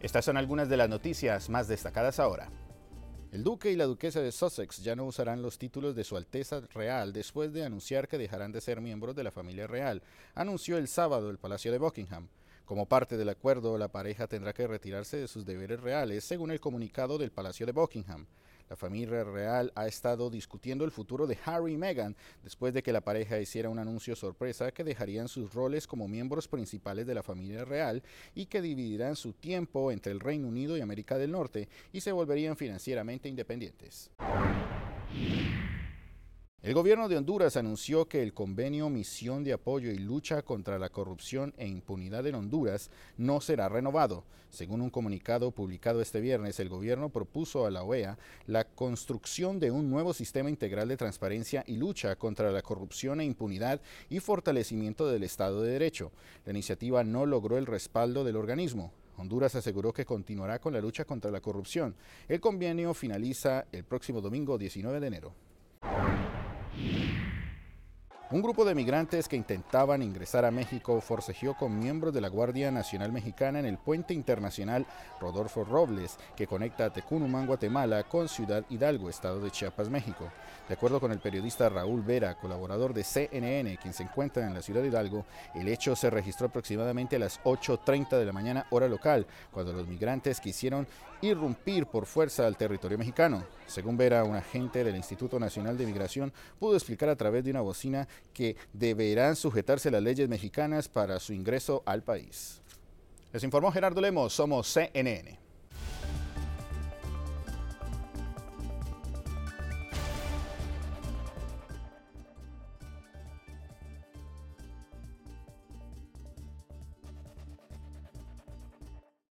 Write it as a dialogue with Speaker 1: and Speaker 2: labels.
Speaker 1: Estas son algunas de las noticias más destacadas ahora. El duque y la duquesa de Sussex ya no usarán los títulos de Su Alteza Real después de anunciar que dejarán de ser miembros de la familia real, anunció el sábado el Palacio de Buckingham. Como parte del acuerdo, la pareja tendrá que retirarse de sus deberes reales, según el comunicado del Palacio de Buckingham. La familia real ha estado discutiendo el futuro de Harry y Meghan después de que la pareja hiciera un anuncio sorpresa que dejarían sus roles como miembros principales de la familia real y que dividirán su tiempo entre el Reino Unido y América del Norte y se volverían financieramente independientes. El gobierno de Honduras anunció que el convenio Misión de Apoyo y Lucha contra la Corrupción e Impunidad en Honduras no será renovado. Según un comunicado publicado este viernes, el gobierno propuso a la OEA la construcción de un nuevo sistema integral de transparencia y lucha contra la corrupción e impunidad y fortalecimiento del Estado de Derecho. La iniciativa no logró el respaldo del organismo. Honduras aseguró que continuará con la lucha contra la corrupción. El convenio finaliza el próximo domingo 19 de enero. Yeah. Un grupo de migrantes que intentaban ingresar a México forcejeó con miembros de la Guardia Nacional Mexicana en el puente internacional Rodolfo Robles, que conecta a Tecunumán, Guatemala, con Ciudad Hidalgo, estado de Chiapas, México. De acuerdo con el periodista Raúl Vera, colaborador de CNN, quien se encuentra en la Ciudad Hidalgo, el hecho se registró aproximadamente a las 8.30 de la mañana hora local, cuando los migrantes quisieron irrumpir por fuerza al territorio mexicano. Según Vera, un agente del Instituto Nacional de Migración pudo explicar a través de una bocina que deberán sujetarse a las leyes mexicanas para su ingreso al país. Les informó Gerardo Lemos, somos CNN.